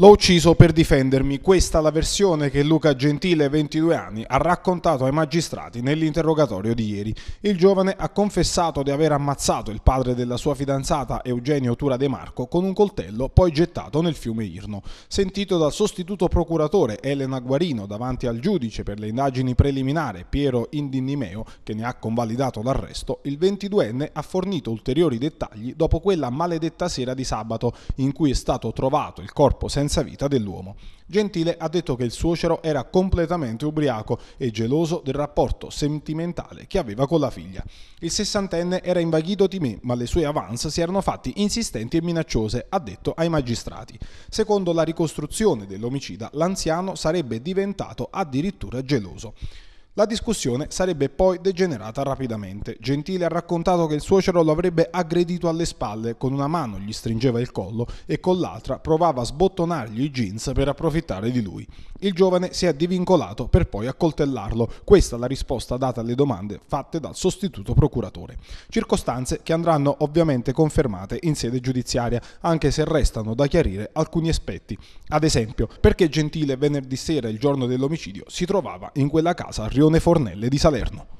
L'ho ucciso per difendermi, questa è la versione che Luca Gentile, 22 anni, ha raccontato ai magistrati nell'interrogatorio di ieri. Il giovane ha confessato di aver ammazzato il padre della sua fidanzata Eugenio Tura De Marco con un coltello poi gettato nel fiume Irno. Sentito dal sostituto procuratore Elena Guarino davanti al giudice per le indagini preliminari Piero Indinimeo, che ne ha convalidato l'arresto, il 22enne ha fornito ulteriori dettagli dopo quella maledetta sera di sabato in cui è stato trovato il corpo senza senza vita dell'uomo. Gentile ha detto che il suocero era completamente ubriaco e geloso del rapporto sentimentale che aveva con la figlia. Il sessantenne era invaghito di me, ma le sue avance si erano fatte insistenti e minacciose, ha detto ai magistrati. Secondo la ricostruzione dell'omicida, l'anziano sarebbe diventato addirittura geloso. La discussione sarebbe poi degenerata rapidamente. Gentile ha raccontato che il suocero lo avrebbe aggredito alle spalle, con una mano gli stringeva il collo e con l'altra provava a sbottonargli i jeans per approfittare di lui. Il giovane si è divincolato per poi accoltellarlo. Questa è la risposta data alle domande fatte dal sostituto procuratore. Circostanze che andranno ovviamente confermate in sede giudiziaria, anche se restano da chiarire alcuni aspetti. Ad esempio, perché Gentile venerdì sera, il giorno dell'omicidio, si trovava in quella casa a Rio Fornelle di Salerno.